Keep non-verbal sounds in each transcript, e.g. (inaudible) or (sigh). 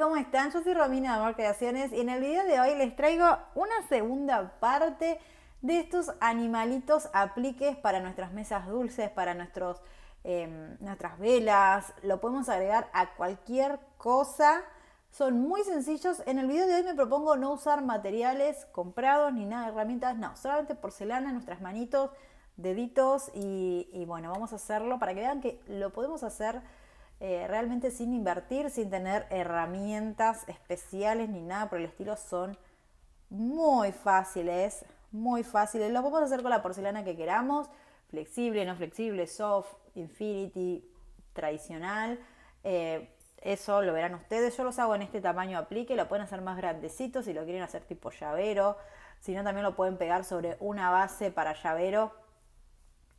¿Cómo están? Yo soy Romina de Amor Creaciones y en el video de hoy les traigo una segunda parte de estos animalitos apliques para nuestras mesas dulces, para nuestros, em, nuestras velas. Lo podemos agregar a cualquier cosa. Son muy sencillos. En el video de hoy me propongo no usar materiales comprados ni nada de herramientas, no, solamente porcelana, nuestras manitos, deditos y bueno, vamos a hacerlo para que vean que lo podemos hacer eh, realmente sin invertir, sin tener herramientas especiales ni nada porque el estilo, son muy fáciles, muy fáciles. Lo podemos hacer con la porcelana que queramos, flexible, no flexible, soft, infinity, tradicional. Eh, eso lo verán ustedes. Yo los hago en este tamaño aplique, lo pueden hacer más grandecito si lo quieren hacer tipo llavero. Si no, también lo pueden pegar sobre una base para llavero.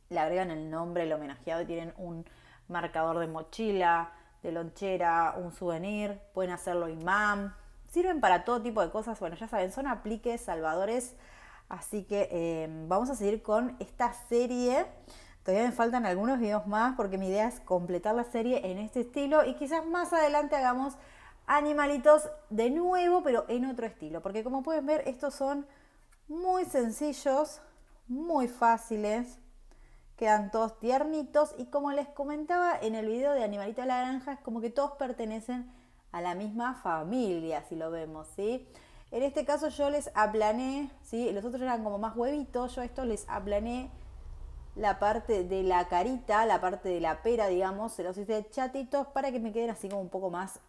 Le agregan el nombre, el homenajeado y tienen un, marcador de mochila, de lonchera, un souvenir, pueden hacerlo imán, sirven para todo tipo de cosas, bueno, ya saben, son apliques, salvadores, así que em, vamos a seguir con esta serie. Todavía me faltan algunos videos más porque mi idea es completar la serie en este estilo y quizás más adelante hagamos animalitos de nuevo, pero en otro estilo. Porque como pueden ver, estos son muy sencillos, muy fáciles quedan todos tiernitos y como les comentaba en el video de Animalita de la Granja, es como que todos pertenecen a la misma familia, si lo vemos, ¿sí? En este caso yo les aplané, ¿sí? Los otros eran como más huevitos, yo estos les aplané la parte de la carita, la parte de la pera, digamos, se los hice chatitos para que me queden así como un poco más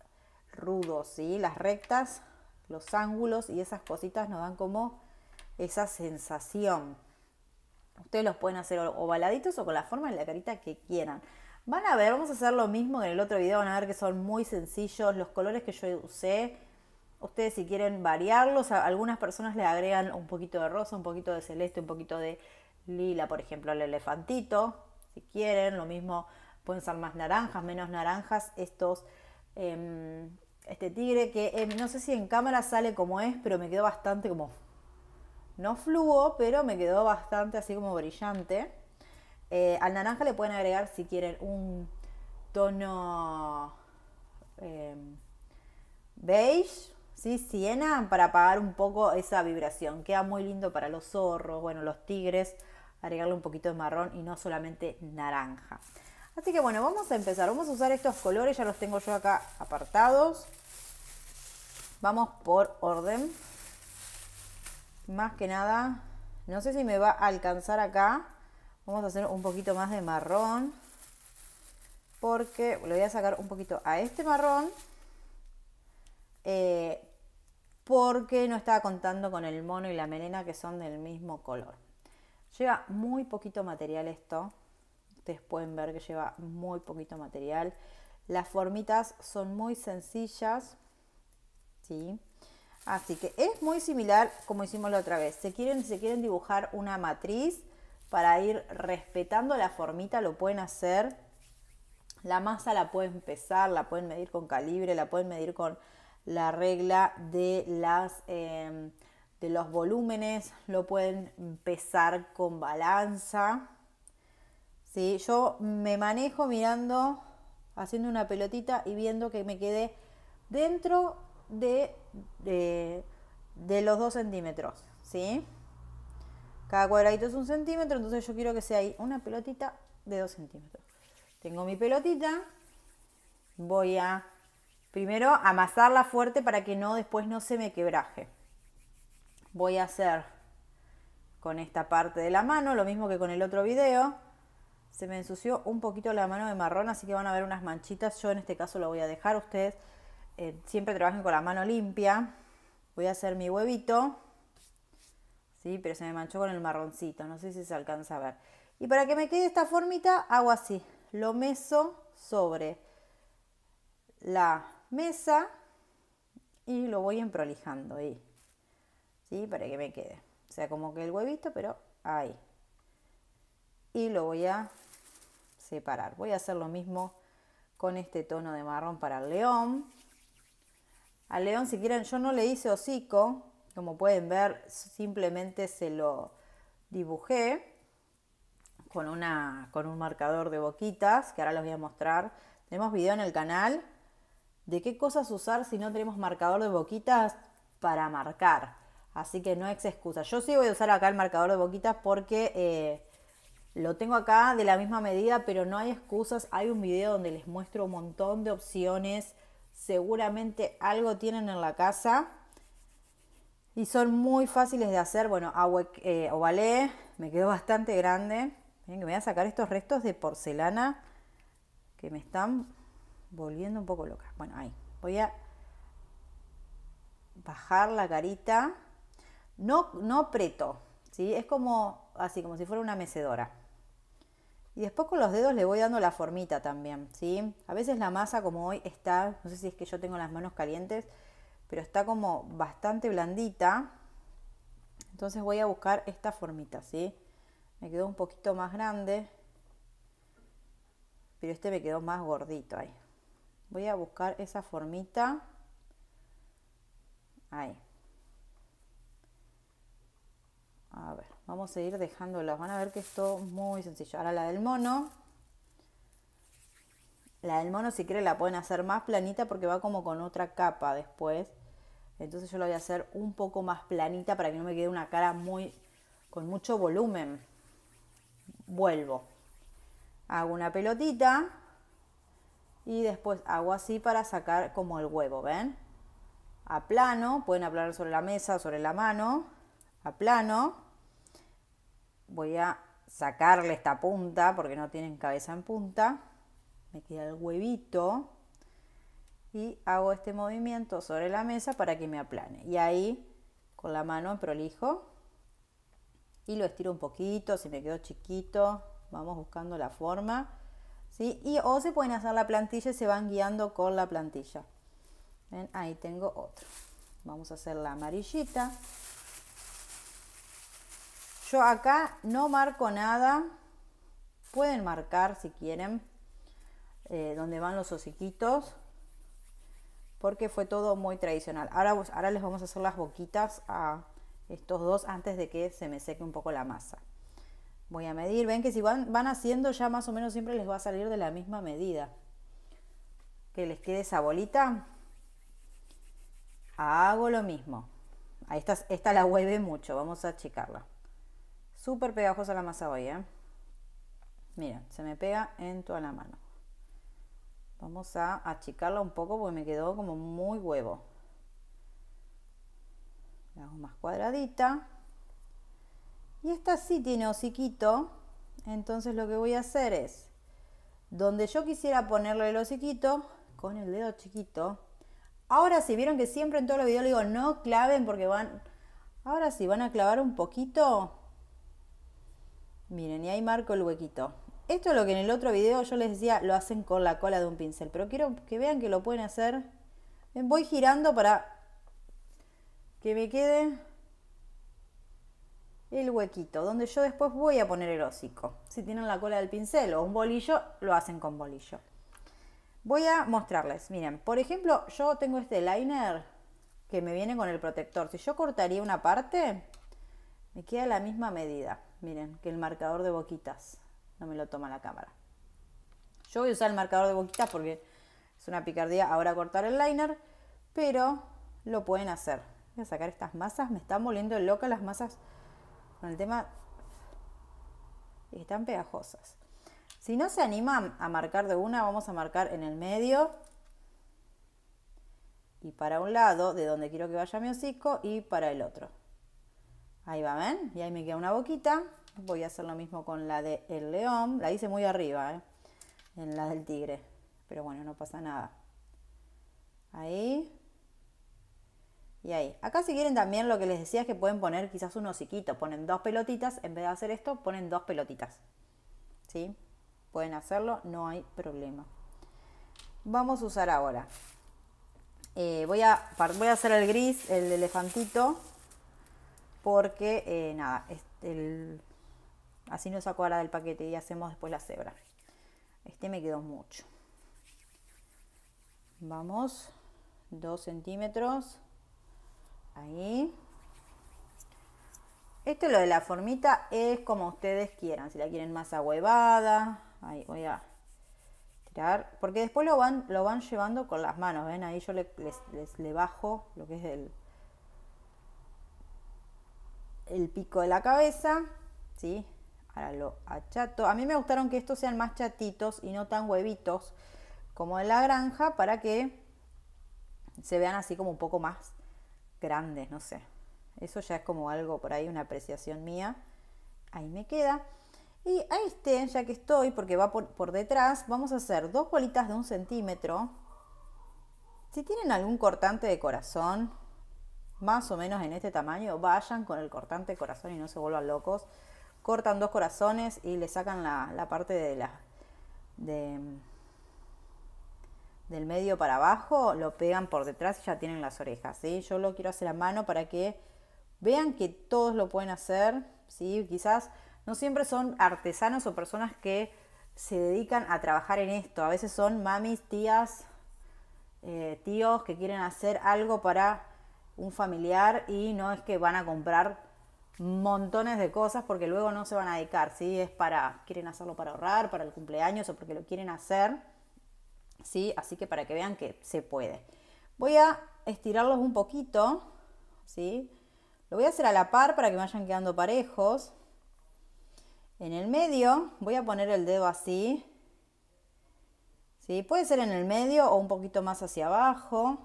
rudos, ¿sí? Las rectas, los ángulos y esas cositas nos dan como esa sensación. Ustedes los pueden hacer ovaladitos o con la forma en la carita que quieran. Van a ver, vamos a hacer lo mismo que en el otro video, van a ver que son muy sencillos. Los colores que yo usé, ustedes si quieren variarlos, algunas personas le agregan un poquito de rosa, un poquito de celeste, un poquito de lila, por ejemplo, el elefantito, si quieren. Lo mismo pueden ser más naranjas, menos naranjas. Estos, em, este tigre que em, no sé si en cámara sale como es, pero me quedó bastante como no fluo, pero me quedó bastante así como brillante. Eh, al naranja le pueden agregar, si quieren, un tono em, beige, ¿sí? siena, para apagar un poco esa vibración. Queda muy lindo para los zorros, bueno, los tigres, agregarle un poquito de marrón y no solamente naranja. Así que bueno, vamos a empezar. Vamos a usar estos colores, ya los tengo yo acá apartados. Vamos por orden más que nada, no sé si me va a alcanzar acá. Vamos a hacer un poquito más de marrón. Porque le voy a sacar un poquito a este marrón. Eh, porque no estaba contando con el mono y la melena que son del mismo color. Lleva muy poquito material esto. Ustedes pueden ver que lleva muy poquito material. Las formitas son muy sencillas. ¿sí? Así que es muy similar como hicimos la otra vez. Se quieren, se quieren dibujar una matriz para ir respetando la formita, lo pueden hacer. La masa la pueden pesar, la pueden medir con calibre, la pueden medir con la regla de, las, em, de los volúmenes, lo pueden pesar con balanza. ¿sí? Yo me manejo mirando, haciendo una pelotita y viendo que me quede dentro de, los 2 centímetros, ¿sí? Cada cuadradito es un centímetro, entonces yo quiero que sea ahí una pelotita de 2 centímetros. Tengo mi pelotita, voy a primero amasarla fuerte para que no después no se me quebraje. Voy a hacer con esta parte de la mano, lo mismo que con el otro video. Se me ensució un poquito la mano de marrón, así que van a ver unas manchitas. Yo en este caso la voy a dejar. a Ustedes eh, siempre trabajen con la mano limpia. Voy a hacer mi huevito, ¿sí? pero se me manchó con el marroncito, no sé si se alcanza a ver. Y para que me quede esta formita, hago así, lo meso sobre la mesa y lo voy emprolijando ahí, ¿sí? para que me quede. O sea, como que el huevito, pero ahí. Y lo voy a separar. Voy a hacer lo mismo con este tono de marrón para el león. Al León, si quieren, yo no le hice hocico, como pueden ver, simplemente se lo dibujé con, una, con un marcador de boquitas, que ahora los voy a mostrar. Tenemos video en el canal de qué cosas usar si no tenemos marcador de boquitas para marcar. Así que no es excusa. Yo sí voy a usar acá el marcador de boquitas porque eh, lo tengo acá de la misma medida, pero no hay excusas. Hay un video donde les muestro un montón de opciones seguramente algo tienen en la casa y son muy fáciles de hacer. Bueno, eh, ovalé, me quedó bastante grande. Miren que voy a sacar estos restos de porcelana que me están volviendo un poco loca. Bueno, ahí. Voy a bajar la carita. No, no preto, ¿sí? Es como así, como si fuera una mecedora. Y después con los dedos le voy dando la formita también, ¿sí? A veces la masa como hoy está, no sé si es que yo tengo las manos calientes, pero está como bastante blandita. Entonces voy a buscar esta formita, ¿sí? Me quedó un poquito más grande, pero este me quedó más gordito ahí. Voy a buscar esa formita. Ahí. A ver. Vamos a ir dejándolas. Van a ver que esto muy sencillo. Ahora la del mono. La del mono, si quieren, la pueden hacer más planita porque va como con otra capa después. Entonces yo la voy a hacer un poco más planita para que no me quede una cara muy con mucho volumen. Vuelvo. Hago una pelotita y después hago así para sacar como el huevo, ¿ven? a plano pueden aplanar sobre la mesa, sobre la mano, a plano voy a sacarle esta punta porque no tienen cabeza en punta. Me queda el huevito y hago este movimiento sobre la mesa para que me aplane. Y ahí con la mano prolijo y lo estiro un poquito, si me quedo chiquito, vamos buscando la forma. Y o se pueden hacer la plantilla y se van guiando con la plantilla. Ahí tengo otro. Vamos a hacer la amarillita. Yo acá no marco nada. Pueden marcar si quieren eh, donde van los hociquitos. Porque fue todo muy tradicional. Ahora, ahora les vamos a hacer las boquitas a estos dos antes de que se me seque un poco la masa. Voy a medir. Ven que si van, van haciendo ya más o menos siempre les va a salir de la misma medida. Que les quede esa bolita. Hago lo mismo. esta la hueve mucho. Vamos a checarla. Súper pegajosa la masa hoy, ¿eh? Mira, se me pega en toda la mano. Vamos a achicarla un poco porque me quedó como muy huevo. La hago más cuadradita. Y esta sí tiene hociquito. Entonces lo que voy a hacer es, donde yo quisiera ponerle el hociquito, con el dedo chiquito. Ahora sí, vieron que siempre en todos los videos digo, no claven porque van... Ahora sí, van a clavar un poquito Miren, y ahí marco el huequito. Esto es lo que en el otro video yo les decía, lo hacen con la cola de un pincel, pero quiero que vean que lo pueden hacer. Voy girando para que me quede el huequito, donde yo después voy a poner el hocico. Si tienen la cola del pincel o un bolillo, lo hacen con bolillo. Voy a mostrarles, miren, por ejemplo, yo tengo este liner que me viene con el protector. Si yo cortaría una parte, me queda la misma medida. Miren, que el marcador de boquitas. No me lo toma la cámara. Yo voy a usar el marcador de boquitas porque es una picardía ahora cortar el liner, pero lo pueden hacer. Voy a sacar estas masas, me están volviendo loca las masas con el tema están pegajosas. Si no se animan a marcar de una, vamos a marcar en el medio y para un lado, de donde quiero que vaya mi hocico, y para el otro. Ahí va, ¿ven? Y ahí me queda una boquita. Voy a hacer lo mismo con la del el león. La hice muy arriba, ¿eh? En la del tigre. Pero bueno, no pasa nada. Ahí. Y ahí. Acá si quieren también lo que les decía es que pueden poner quizás un hociquito. Ponen dos pelotitas. En vez de hacer esto, ponen dos pelotitas. ¿Sí? Pueden hacerlo, no hay problema. Vamos a usar ahora. Eh, voy, a, voy a hacer el gris, el elefantito porque eh, nada, este, así no saco ahora del paquete y hacemos después la cebra. Este me quedó mucho. Vamos, dos centímetros. Ahí. Esto lo de la formita es como ustedes quieran. Si la quieren más ahuevada. Ahí voy a tirar. Porque después lo van, lo van llevando con las manos. ¿Ven? Ahí yo les, les le bajo lo que es el, el pico de la cabeza, ¿sí? Ahora lo achato. A mí me gustaron que estos sean más chatitos y no tan huevitos como en la granja para que se vean así como un poco más grandes, no sé. Eso ya es como algo por ahí, una apreciación mía. Ahí me queda. Y ahí estén ya que estoy, porque va por, detrás, vamos a hacer dos bolitas de un centímetro. Si tienen algún cortante de corazón, más o menos en este tamaño, vayan con el cortante corazón y no se vuelvan locos. Cortan dos corazones y le sacan la, parte de la, de, del medio para abajo, lo pegan por detrás y ya tienen las orejas. ¿sí? Yo lo quiero hacer a mano para que vean que todos lo pueden hacer. ¿sí? Quizás no siempre son artesanos o personas que se dedican a trabajar en esto. A veces son mamis, tías, eh, tíos que quieren hacer algo para un familiar y no es que van a comprar montones de cosas porque luego no se van a dedicar, si Es para, quieren hacerlo para ahorrar, para el cumpleaños o porque lo quieren hacer, ¿sí? Así que para que vean que se puede. Voy a estirarlos un poquito, ¿sí? Lo voy a hacer a la par para que vayan quedando parejos. En el medio voy a poner el dedo así. si Puede ser en el medio o un poquito más hacia abajo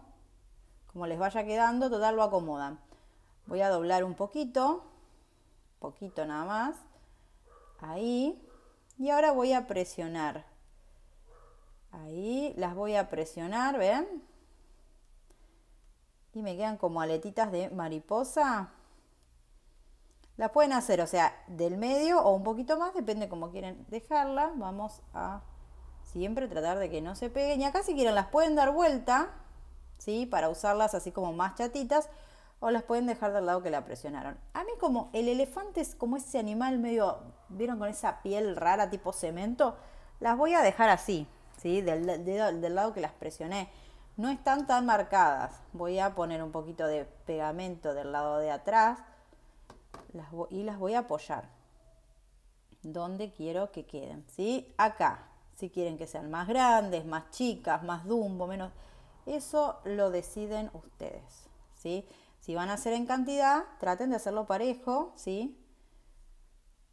como les vaya quedando, total lo acomodan. Voy a doblar un poquito, poquito nada más, ahí, y ahora voy a presionar. Ahí las voy a presionar, ¿ven? Y me quedan como aletitas de mariposa. Las pueden hacer, o sea, del medio o un poquito más, depende como quieren dejarla. Vamos a siempre tratar de que no se peguen. Y acá si quieren las pueden dar vuelta para usarlas así como más chatitas o las pueden dejar del lado que la presionaron. A mí como el elefante es como ese animal medio, vieron con esa piel rara tipo cemento, las voy a dejar así, ¿sí? Del, lado que las presioné. No están tan marcadas. Voy a poner un poquito de pegamento del lado de atrás y las voy a apoyar donde quiero que queden, ¿sí? Acá, si quieren que sean más grandes, más chicas, más dumbo, menos eso lo deciden ustedes, ¿sí? Si van a hacer en cantidad, traten de hacerlo parejo, ¿sí?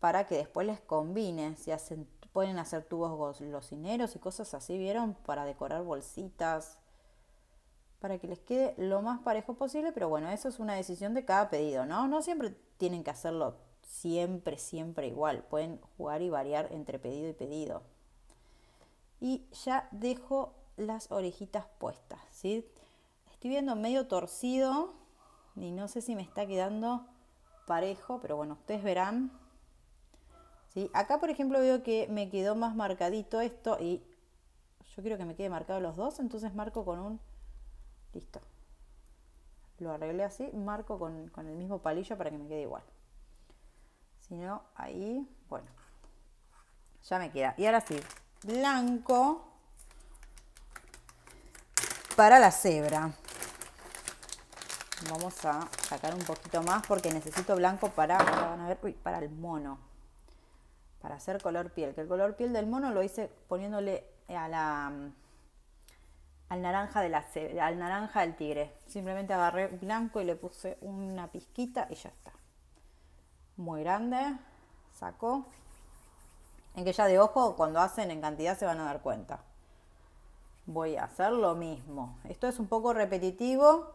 Para que después les combine, si hacen, pueden hacer tubos golosineros y cosas así, ¿vieron? Para decorar bolsitas, para que les quede lo más parejo posible, pero bueno, eso es una decisión de cada pedido, ¿no? No siempre tienen que hacerlo siempre, siempre igual, pueden jugar y variar entre pedido y pedido. Y ya dejo las orejitas puestas, ¿sí? Estoy viendo medio torcido y no sé si me está quedando parejo, pero bueno, ustedes verán. ¿Sí? Acá, por ejemplo, veo que me quedó más marcadito esto y yo quiero que me quede marcado los dos, entonces marco con un... Listo. Lo arreglé así, marco con, con el mismo palillo para que me quede igual. Si no, ahí, bueno, ya me queda. Y ahora sí, blanco para la cebra. Vamos a sacar un poquito más porque necesito blanco para, para el mono. Para hacer color piel. Que el color piel del mono lo hice poniéndole a la, al naranja, de la al naranja del tigre. Simplemente agarré blanco y le puse una pizquita y ya está. Muy grande. Saco. En que ya de ojo, cuando hacen en cantidad se van a dar cuenta voy a hacer lo mismo. Esto es un poco repetitivo,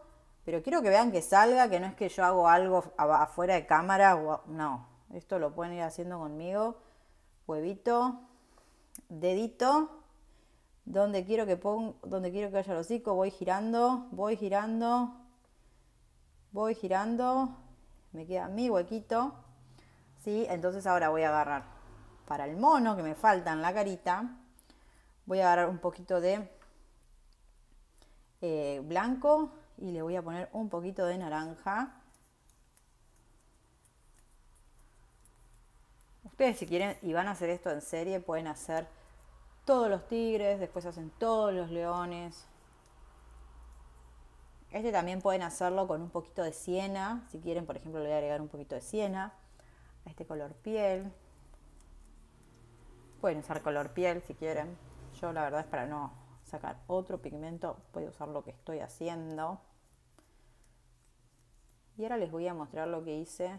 pero quiero que vean que salga, que no es que yo hago algo afuera de cámara, no, esto lo pueden ir haciendo conmigo. Huevito, dedito, donde quiero que ponga, donde quiero que haya el hocico, voy girando, voy girando, voy girando, me queda mi huequito. ¿Sí? Entonces ahora voy a agarrar para el mono que me falta en la carita. Voy a agarrar un poquito de eh, blanco y le voy a poner un poquito de naranja. Ustedes si quieren y van a hacer esto en serie pueden hacer todos los tigres, después hacen todos los leones. Este también pueden hacerlo con un poquito de siena, si quieren por ejemplo le voy a agregar un poquito de siena a este color piel. Pueden usar color piel si quieren. Yo la verdad es para no sacar otro pigmento, voy a usar lo que estoy haciendo. Y ahora les voy a mostrar lo que hice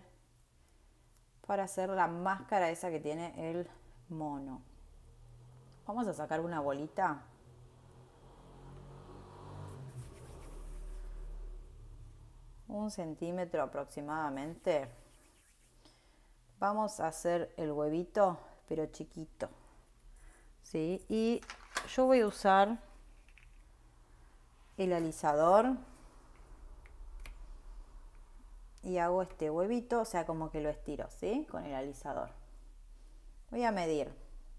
para hacer la máscara esa que tiene el mono. Vamos a sacar una bolita. Un centímetro aproximadamente. Vamos a hacer el huevito, pero chiquito. ¿Sí? Y yo voy a usar el alisador y hago este huevito, o sea, como que lo estiro, ¿sí? Con el alisador. Voy a medir.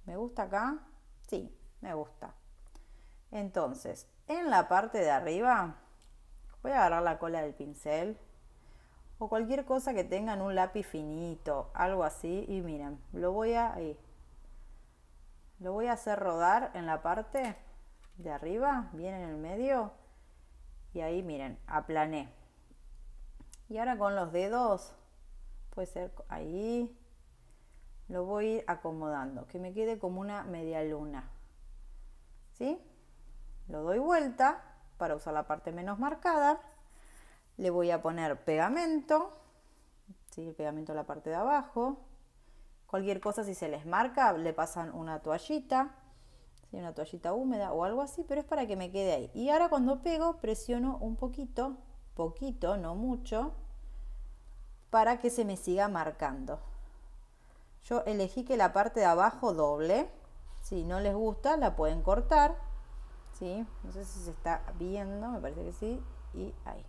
¿Me gusta acá? Sí, me gusta. Entonces, en la parte de arriba, voy a agarrar la cola del pincel o cualquier cosa que tengan un lápiz finito, algo así, y miren, lo voy a lo voy a hacer rodar en la parte de arriba, bien en el medio. Y ahí miren, aplané. Y ahora con los dedos, puede ser ahí, lo voy acomodando, que me quede como una media luna. ¿Sí? Lo doy vuelta para usar la parte menos marcada. Le voy a poner pegamento, ¿sí? el pegamento en la parte de abajo. Cualquier cosa, si se les marca, le pasan una toallita, ¿sí? una toallita húmeda o algo así, pero es para que me quede ahí. Y ahora cuando pego, presiono un poquito, poquito, no mucho, para que se me siga marcando. Yo elegí que la parte de abajo doble. Si no les gusta, la pueden cortar. ¿sí? No sé si se está viendo, me parece que sí. Y ahí.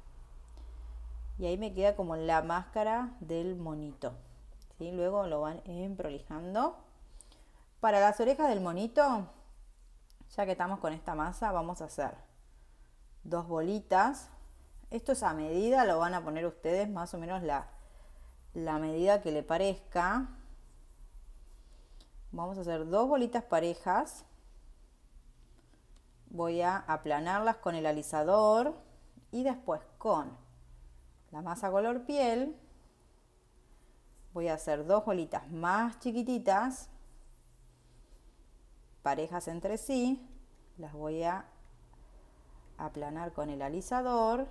Y ahí me queda como la máscara del monito. Y Luego lo van emprolijando. Para las orejas del monito, ya que estamos con esta masa, vamos a hacer dos bolitas. Esto es a medida, lo van a poner ustedes más o menos la, la medida que le parezca. Vamos a hacer dos bolitas parejas. Voy a aplanarlas con el alisador y después con la masa color piel voy a hacer dos bolitas más chiquititas, parejas entre sí, las voy a aplanar con el alisador.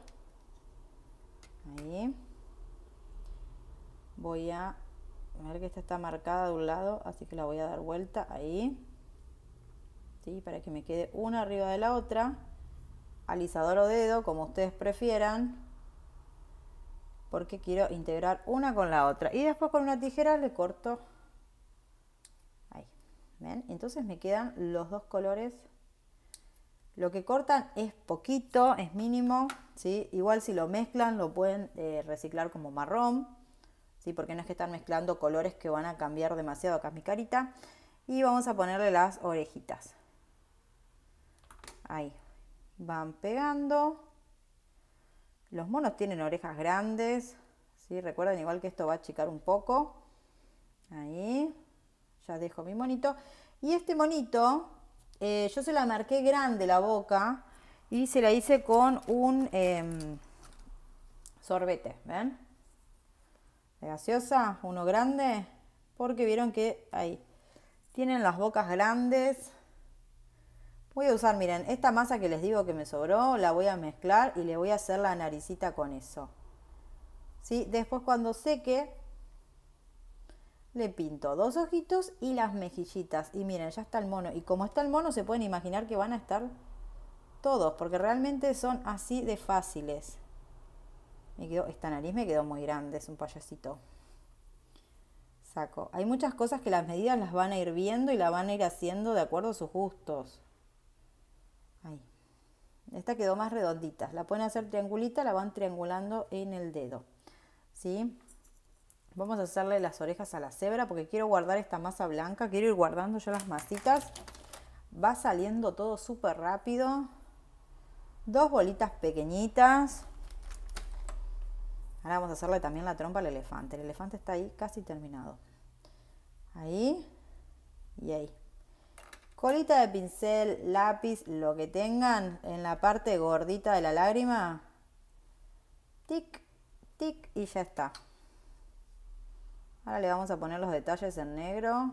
Ahí. Voy a, ver que esta está marcada de un lado, así que la voy a dar vuelta ahí. Para que me quede una arriba de la otra. Alisador o dedo, como ustedes prefieran porque quiero integrar una con la otra. Y después con una tijera le corto. Ahí. ¿Ven? Entonces me quedan los dos colores. Lo que cortan es poquito, es mínimo. ¿sí? Igual si lo mezclan lo pueden eh, reciclar como marrón. ¿sí? Porque no es que están mezclando colores que van a cambiar demasiado. Acá mi carita. Y vamos a ponerle las orejitas. Ahí. Van pegando. Los monos tienen orejas grandes, ¿sí? Recuerden igual que esto va a achicar un poco. Ahí, ya dejo mi monito. Y este monito, eh, yo se la marqué grande la boca y se la hice con un em, sorbete, ¿ven? De gaseosa, uno grande, porque vieron que ahí tienen las bocas grandes, Voy a usar, miren, esta masa que les digo que me sobró, la voy a mezclar y le voy a hacer la naricita con eso. ¿Sí? Después cuando seque, le pinto dos ojitos y las mejillitas. Y miren, ya está el mono. Y como está el mono, se pueden imaginar que van a estar todos, porque realmente son así de fáciles. Me quedó, esta nariz me quedó muy grande, es un payasito. Saco. Hay muchas cosas que las medidas las van a ir viendo y la van a ir haciendo de acuerdo a sus gustos. Ahí. Esta quedó más redondita. La pueden hacer triangulita, la van triangulando en el dedo. ¿Sí? Vamos a hacerle las orejas a la cebra porque quiero guardar esta masa blanca. Quiero ir guardando yo las masitas. Va saliendo todo súper rápido. Dos bolitas pequeñitas. Ahora vamos a hacerle también la trompa al elefante. El elefante está ahí casi terminado. Ahí y ahí colita de pincel, lápiz, lo que tengan en la parte gordita de la lágrima. Tic, tic y ya está. Ahora le vamos a poner los detalles en negro.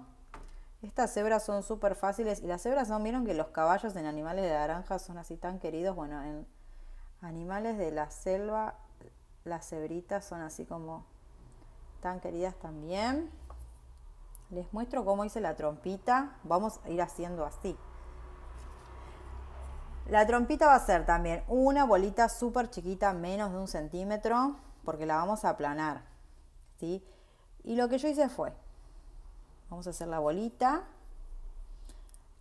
Estas cebras son súper fáciles y las cebras son, vieron que los caballos en animales de naranja son así tan queridos. Bueno, en animales de la selva las cebritas son así como tan queridas también. Les muestro cómo hice la trompita. Vamos a ir haciendo así. La trompita va a ser también una bolita súper chiquita, menos de un centímetro, porque la vamos a aplanar. ¿sí? Y lo que yo hice fue, vamos a hacer la bolita,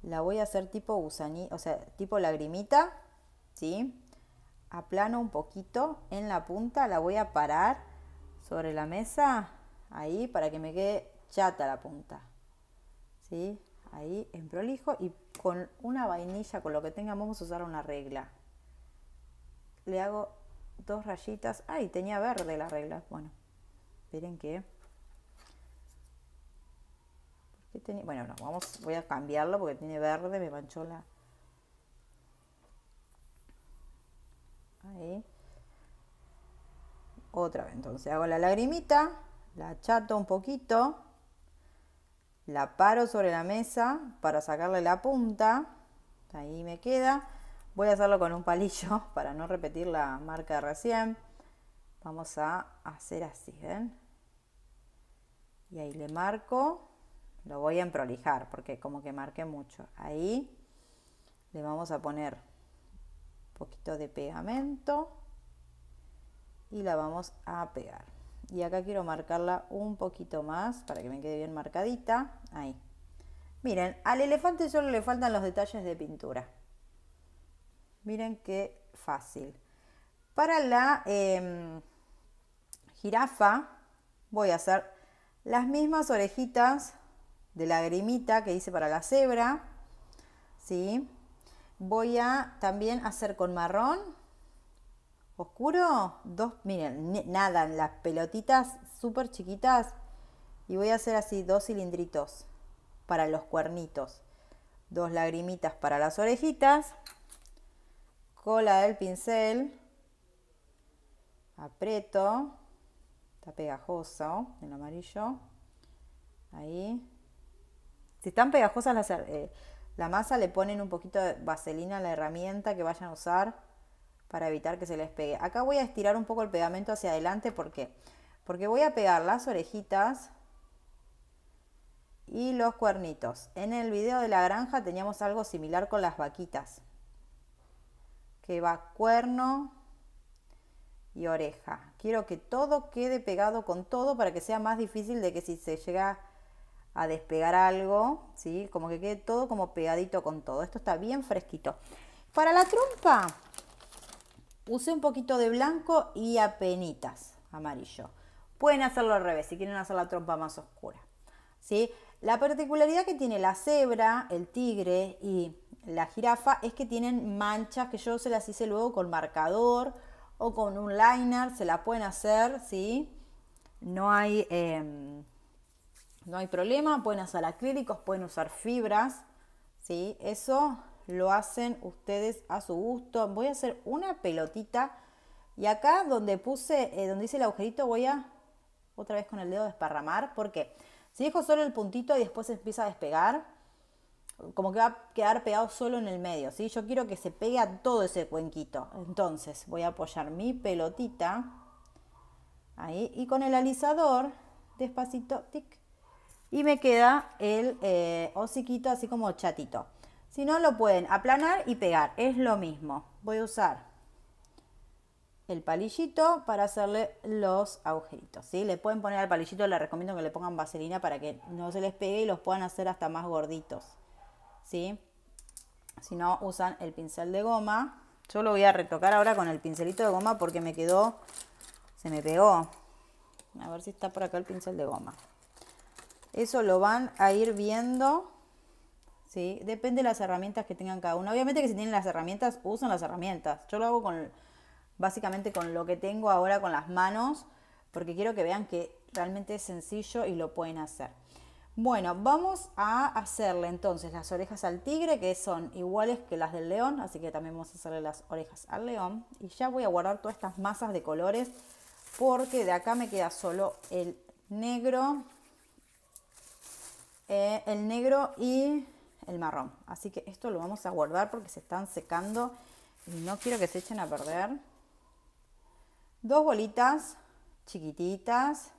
la voy a hacer tipo o sea, tipo lagrimita, ¿sí? Aplano un poquito en la punta, la voy a parar sobre la mesa, ahí, para que me quede chata la punta. Ahí en prolijo y con una vainilla, con lo que tengamos, vamos a usar una regla. Le hago dos rayitas. ¡Ay! Tenía verde la regla. Bueno, miren que. Bueno, no, vamos, voy a cambiarlo porque tiene verde, me manchó la. Ahí. Otra vez, entonces hago la lagrimita, la chato un poquito la paro sobre la mesa para sacarle la punta, ahí me queda. Voy a hacerlo con un palillo (laughs) para no repetir la marca recién. Vamos a hacer así, ¿ven? Y ahí le marco, lo voy a emprolijar porque como que marqué mucho. Ahí le vamos a poner un poquito de pegamento y la vamos a pegar y acá quiero marcarla un poquito más para que me quede bien marcadita. Ahí. Miren, al elefante solo le faltan los detalles de pintura. Miren qué fácil. Para la em, jirafa voy a hacer las mismas orejitas de lagrimita que hice para la cebra. ¿sí? Voy a también hacer con marrón oscuro, dos, miren, nadan las pelotitas súper chiquitas y voy a hacer así dos cilindritos para los cuernitos, dos lagrimitas para las orejitas, cola del pincel, aprieto, está pegajoso el amarillo, ahí. Si están pegajosas eh, la masa, le ponen un poquito de vaselina a la herramienta que vayan a usar para evitar que se les pegue. Acá voy a estirar un poco el pegamento hacia adelante, porque Porque voy a pegar las orejitas y los cuernitos. En el video de la granja teníamos algo similar con las vaquitas, que va cuerno y oreja. Quiero que todo quede pegado con todo para que sea más difícil de que si se llega a despegar algo, ¿sí? Como que quede todo como pegadito con todo. Esto está bien fresquito. Para la trompa, Usé un poquito de blanco y apenitas amarillo. Pueden hacerlo al revés, si quieren hacer la trompa más oscura. ¿sí? La particularidad que tiene la cebra, el tigre y la jirafa es que tienen manchas que yo se las hice luego con marcador o con un liner, se la pueden hacer, ¿sí? No hay, em, no hay problema, pueden hacer acrílicos, pueden usar fibras, ¿sí? Eso lo hacen ustedes a su gusto. Voy a hacer una pelotita y acá donde puse, eh, donde hice el agujerito voy a otra vez con el dedo desparramar porque si dejo solo el puntito y después empieza a despegar, como que va a quedar pegado solo en el medio, ¿sí? Yo quiero que se pegue a todo ese cuenquito. Entonces voy a apoyar mi pelotita ahí y con el alisador despacito, tic, y me queda el eh, así como chatito. Si no, lo pueden aplanar y pegar. Es lo mismo. Voy a usar el palillito para hacerle los agujeritos. ¿sí? Le pueden poner al palillito, les recomiendo que le pongan vaselina para que no se les pegue y los puedan hacer hasta más gorditos. Si no, usan el pincel de goma. Yo lo voy a retocar ahora con el pincelito de goma porque me quedó, se me pegó. A ver si está por acá el pincel de goma. Eso lo van a ir viendo Depende de las herramientas que tengan cada uno. Obviamente que si tienen las herramientas, usan las herramientas. Yo lo hago con, básicamente con lo que tengo ahora con las manos, porque quiero que vean que realmente es sencillo y lo pueden hacer. Bueno, vamos a hacerle entonces las orejas al tigre, que son iguales que las del león, así que también vamos a hacerle las orejas al león. Y ya voy a guardar todas estas masas de colores, porque de acá me queda solo el negro, eh, el negro y el marrón. Así que esto lo vamos a guardar porque se están secando y no quiero que se echen a perder. Dos bolitas chiquititas,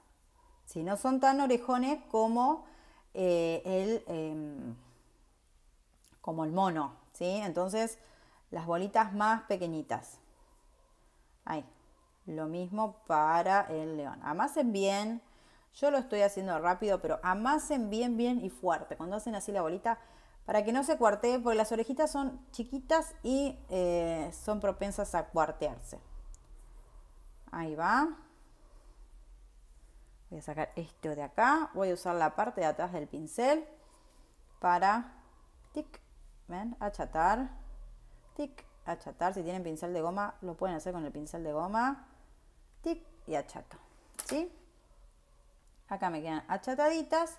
si no son tan orejones como eh, el, em, como el mono, ¿sí? Entonces las bolitas más pequeñitas. Ahí, lo mismo para el león. Amasen bien, yo lo estoy haciendo rápido, pero amasen bien, bien y fuerte. Cuando hacen así la bolita, para que no se cuartee, porque las orejitas son chiquitas y eh, son propensas a cuartearse. Ahí va. Voy a sacar esto de acá. Voy a usar la parte de atrás del pincel para tic, ven, achatar, tic, achatar. Si tienen pincel de goma, lo pueden hacer con el pincel de goma. Tic y achato. ¿Sí? Acá me quedan achataditas.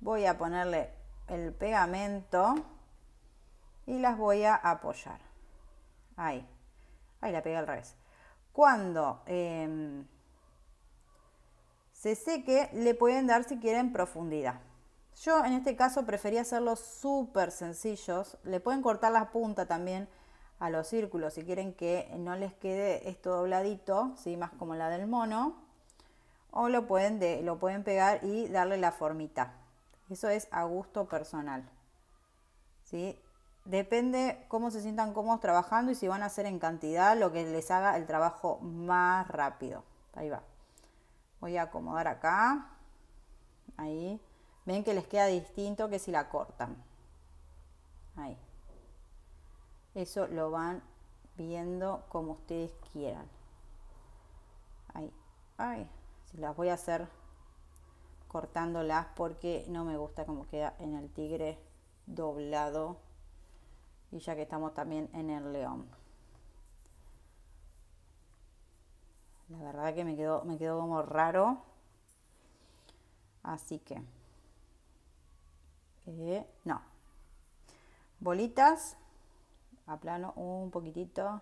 Voy a ponerle el pegamento y las voy a apoyar. Ahí, ahí la pega al revés. Cuando em, se seque, le pueden dar si quieren profundidad. Yo en este caso prefería hacerlos súper sencillos. Le pueden cortar la punta también a los círculos si quieren que no les quede esto dobladito, ¿sí? más como la del mono. O lo pueden, lo pueden pegar y darle la formita. Eso es a gusto personal. ¿sí? Depende cómo se sientan cómodos trabajando y si van a hacer en cantidad lo que les haga el trabajo más rápido. Ahí va. Voy a acomodar acá. Ahí. Ven que les queda distinto que si la cortan. Ahí. Eso lo van viendo como ustedes quieran. Ahí. Ahí. Si las voy a hacer cortándolas porque no me gusta como queda en el tigre doblado y ya que estamos también en el león la verdad que me quedó me quedó como raro así que eh, no bolitas aplano un poquitito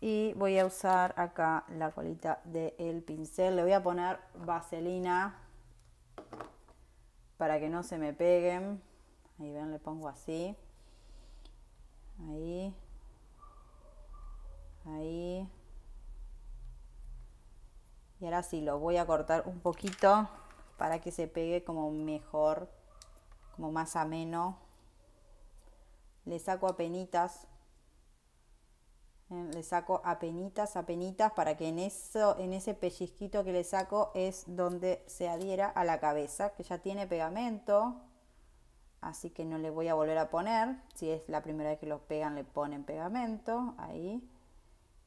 y voy a usar acá la colita del pincel le voy a poner vaselina para que no se me peguen. Ahí ven, le pongo así. Ahí. Ahí. Y ahora sí, lo voy a cortar un poquito para que se pegue como mejor, como más ameno. Le saco a penitas ¿eh? le saco a apenitas, para que en, eso, en ese pellizquito que le saco es donde se adhiera a la cabeza, que ya tiene pegamento, así que no le voy a volver a poner. Si es la primera vez que los pegan, le ponen pegamento, ahí.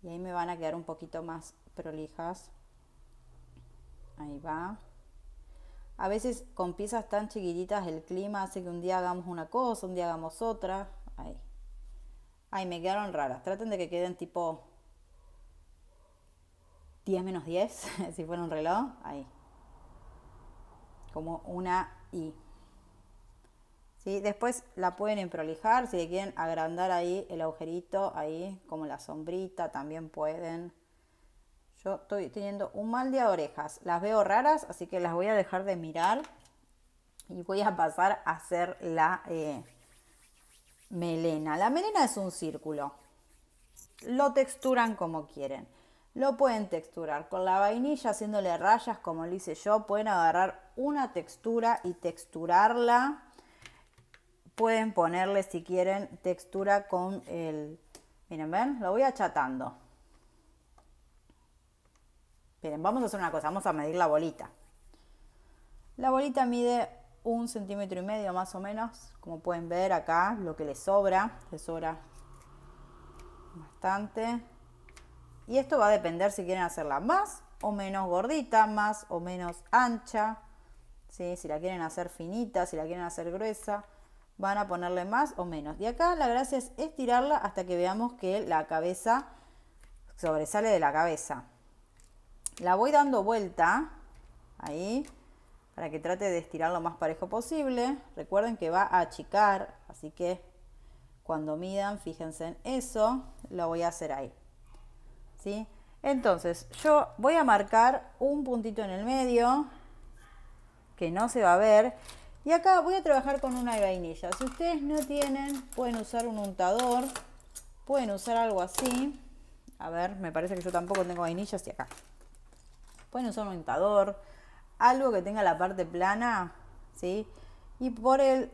Y ahí me van a quedar un poquito más prolijas. Ahí va. A veces con piezas tan chiquititas el clima hace que un día hagamos una cosa, un día hagamos otra. Ahí. Ay, me quedaron raras. Traten de que queden tipo 10 menos 10, (laughs) si fuera un reloj. Ahí. Como una I. ¿Sí? Después la pueden prolijar, si quieren agrandar ahí el agujerito, ahí como la sombrita, también pueden. Yo estoy teniendo un mal de orejas, las veo raras, así que las voy a dejar de mirar y voy a pasar a hacer la, eh, melena. La melena es un círculo. Lo texturan como quieren. Lo pueden texturar con la vainilla haciéndole rayas como lo hice yo. Pueden agarrar una textura y texturarla. Pueden ponerle si quieren textura con el... Miren, ven, lo voy achatando. Miren, vamos a hacer una cosa, vamos a medir la bolita. La bolita mide un centímetro y medio más o menos, como pueden ver acá, lo que le sobra, le sobra bastante. Y esto va a depender si quieren hacerla más o menos gordita, más o menos ancha, si la quieren hacer finita, si la quieren hacer gruesa, van a ponerle más o menos. de acá la gracia es estirarla hasta que veamos que la cabeza sobresale de la cabeza. La voy dando vuelta, ahí, para que trate de estirar lo más parejo posible. Recuerden que va a achicar, así que cuando midan, fíjense en eso, lo voy a hacer ahí. ¿Sí? Entonces, yo voy a marcar un puntito en el medio que no se va a ver. Y acá voy a trabajar con una vainilla. Si ustedes no tienen, pueden usar un untador, pueden usar algo así. A ver, me parece que yo tampoco tengo vainilla y acá. Pueden usar un untador, algo que tenga la parte plana, ¿sí? Y por el,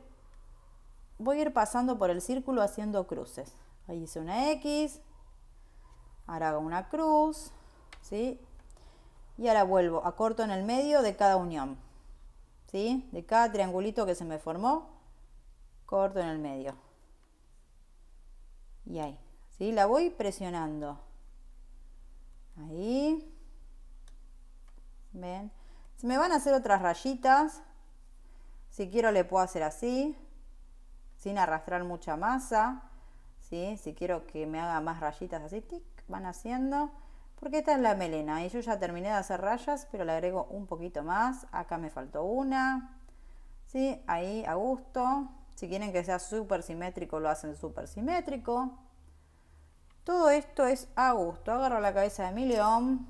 voy a ir pasando por el círculo haciendo cruces. Ahí hice una X, ahora hago una cruz, ¿sí? Y ahora vuelvo, a corto en el medio de cada unión, ¿sí? De cada triangulito que se me formó, corto en el medio. Y ahí, ¿sí? La voy presionando. Ahí. ¿Ven? me van a hacer otras rayitas. Si quiero le puedo hacer así, sin arrastrar mucha masa. Si quiero que me haga más rayitas así, van haciendo. Porque esta es la melena y yo ya terminé de hacer rayas, pero le agrego un poquito más. Acá me faltó una. ¿sí? Ahí a gusto. Si quieren que sea súper simétrico, lo hacen súper simétrico. Todo esto es a gusto. Agarro la cabeza de mi león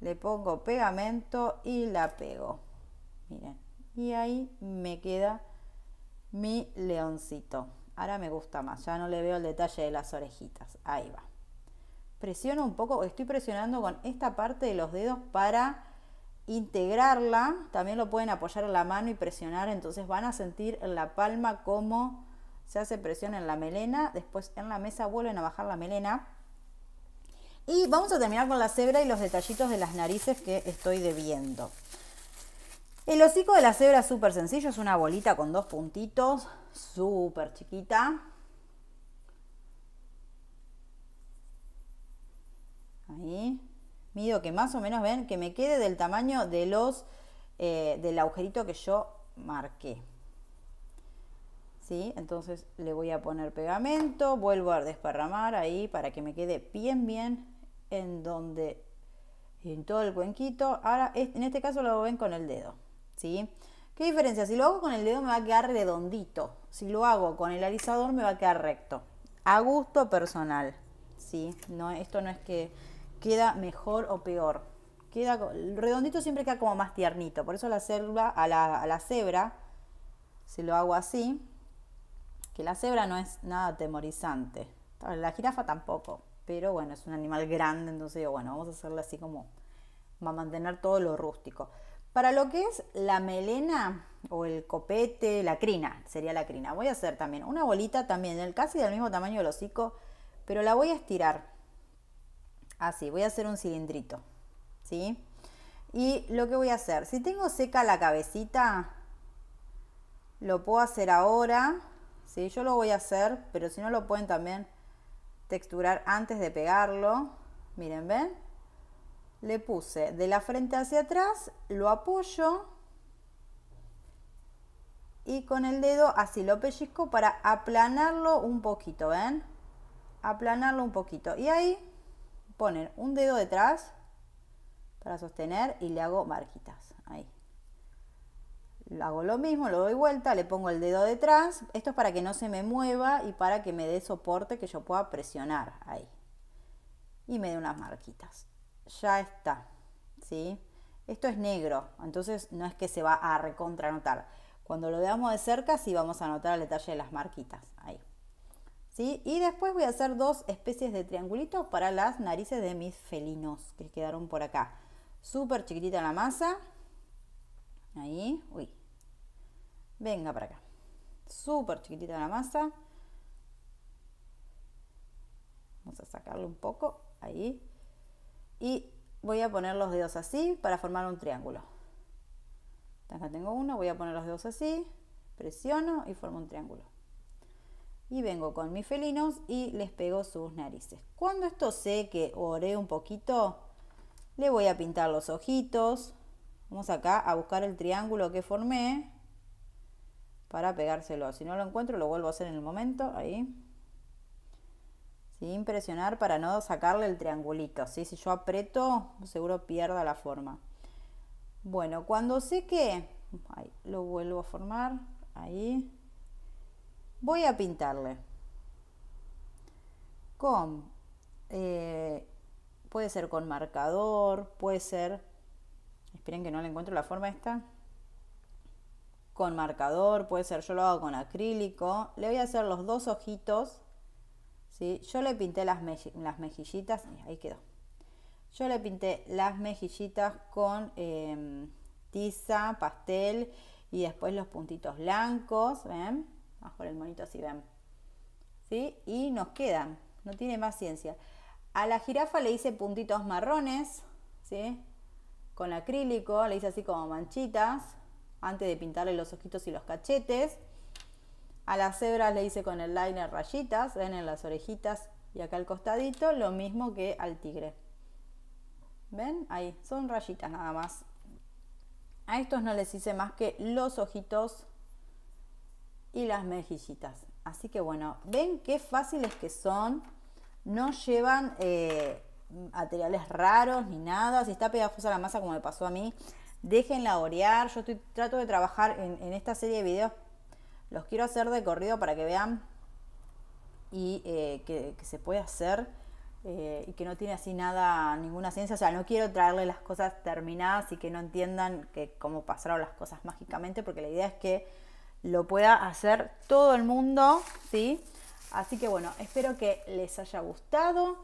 le pongo pegamento y la pego. Miren, y ahí me queda mi leoncito. Ahora me gusta más, ya no le veo el detalle de las orejitas. Ahí va. Presiono un poco, estoy presionando con esta parte de los dedos para integrarla. También lo pueden apoyar en la mano y presionar, entonces van a sentir en la palma como se hace presión en la melena. Después en la mesa vuelven a bajar la melena y vamos a terminar con la cebra y los detallitos de las narices que estoy debiendo. El hocico de la cebra es súper sencillo, es una bolita con dos puntitos, súper chiquita. Ahí. Mido que más o menos ven que me quede del tamaño de los eh, del agujerito que yo marqué. ¿Sí? Entonces le voy a poner pegamento, vuelvo a desparramar ahí para que me quede bien, bien en donde, en todo el cuenquito. Ahora, en este caso lo ven con el dedo, ¿sí? ¿Qué diferencia? Si lo hago con el dedo me va a quedar redondito. Si lo hago con el alisador me va a quedar recto. A gusto personal, ¿sí? No, esto no es que queda mejor o peor. Queda, redondito siempre queda como más tiernito. Por eso la cebra, a la, a la cebra, si lo hago así, que la cebra no es nada atemorizante. La jirafa tampoco pero bueno, es un animal grande, entonces bueno, vamos a hacerle así como, va a mantener todo lo rústico. Para lo que es la melena o el copete, la crina, sería la crina, voy a hacer también una bolita también, casi del mismo tamaño del hocico, pero la voy a estirar así, voy a hacer un cilindrito, ¿sí? Y lo que voy a hacer, si tengo seca la cabecita, lo puedo hacer ahora, ¿sí? Yo lo voy a hacer, pero si no lo pueden también texturar antes de pegarlo. Miren, ¿ven? Le puse de la frente hacia atrás, lo apoyo y con el dedo así lo pellizco para aplanarlo un poquito, ¿ven? Aplanarlo un poquito. Y ahí ponen un dedo detrás para sostener y le hago marquitas hago lo mismo, lo doy vuelta, le pongo el dedo detrás. Esto es para que no se me mueva y para que me dé soporte que yo pueda presionar ahí. Y me dé unas marquitas. Ya está. ¿sí? Esto es negro, entonces no es que se va a recontranotar. Cuando lo veamos de cerca sí vamos a notar el detalle de las marquitas. Ahí. ¿Sí? Y después voy a hacer dos especies de triangulitos para las narices de mis felinos que quedaron por acá. Súper chiquitita la masa. Ahí, uy. Venga para acá. Súper chiquitita la masa. Vamos a sacarlo un poco, ahí. Y voy a poner los dedos así para formar un triángulo. Acá tengo uno, voy a poner los dedos así, presiono y formo un triángulo. Y vengo con mis felinos y les pego sus narices. Cuando esto seque o ore un poquito, le voy a pintar los ojitos, Vamos acá a buscar el triángulo que formé para pegárselo. Si no lo encuentro, lo vuelvo a hacer en el momento, ahí. Sin presionar para no sacarle el triangulito, ¿sí? Si yo aprieto, seguro pierda la forma. Bueno, cuando sé que. ahí, lo vuelvo a formar, ahí. Voy a pintarle con, eh, puede ser con marcador, puede ser Esperen que no le encuentro la forma esta. Con marcador, puede ser, yo lo hago con acrílico. Le voy a hacer los dos ojitos. ¿sí? Yo le pinté las, las mejillitas. Ahí quedó. Yo le pinté las mejillitas con em, tiza, pastel y después los puntitos blancos. ¿Ven? Bajo el monito así, ven. ¿Sí? Y nos quedan. No tiene más ciencia. A la jirafa le hice puntitos marrones. ¿Sí? con acrílico, le hice así como manchitas, antes de pintarle los ojitos y los cachetes. A las cebras le hice con el liner rayitas, ven en las orejitas y acá al costadito, lo mismo que al tigre. ¿Ven? Ahí, son rayitas nada más. A estos no les hice más que los ojitos y las mejillitas. Así que bueno, ven qué fáciles que son. No llevan eh, materiales raros ni nada. Si está pegajosa la masa como me pasó a mí, déjenla orear. Yo estoy, trato de trabajar en, esta serie de videos. Los quiero hacer de corrido para que vean y eh, que, se puede hacer eh, y que no tiene así nada, ninguna ciencia. O sea, no quiero traerle las cosas terminadas y que no entiendan que cómo pasaron las cosas mágicamente, porque la idea es que lo pueda hacer todo el mundo, ¿sí? Así que bueno, espero que les haya gustado.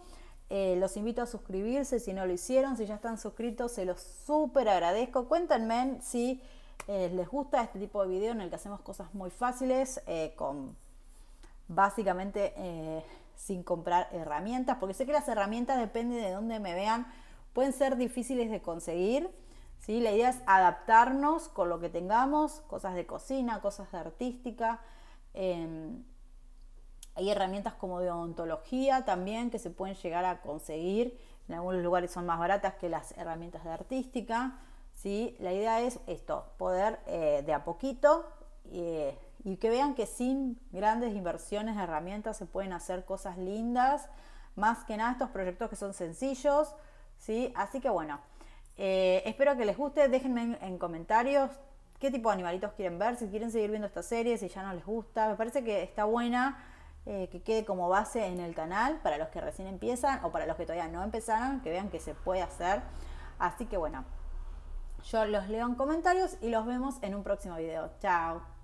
Eh, los invito a suscribirse si no lo hicieron. Si ya están suscritos, se los súper agradezco. Cuéntenme si eh, les gusta este tipo de video en el que hacemos cosas muy fáciles, eh, con básicamente sin comprar herramientas, porque sé que las herramientas depende de dónde me vean, pueden ser difíciles de conseguir. ¿sí? La idea es adaptarnos con lo que tengamos, cosas de cocina, cosas de artística. Em, hay herramientas como de odontología también que se pueden llegar a conseguir. En algunos lugares son más baratas que las herramientas de artística. ¿sí? La idea es esto, poder eh, de a poquito eh, y que vean que sin grandes inversiones de herramientas se pueden hacer cosas lindas. Más que nada estos proyectos que son sencillos. ¿sí? Así que bueno, eh, espero que les guste. Déjenme en comentarios qué tipo de animalitos quieren ver, si quieren seguir viendo esta serie, si ya no les gusta. Me parece que está buena eh, que quede como base en el canal para los que recién empiezan o para los que todavía no empezaron, que vean que se puede hacer. Así que bueno, yo los leo en comentarios y los vemos en un próximo video. Chao.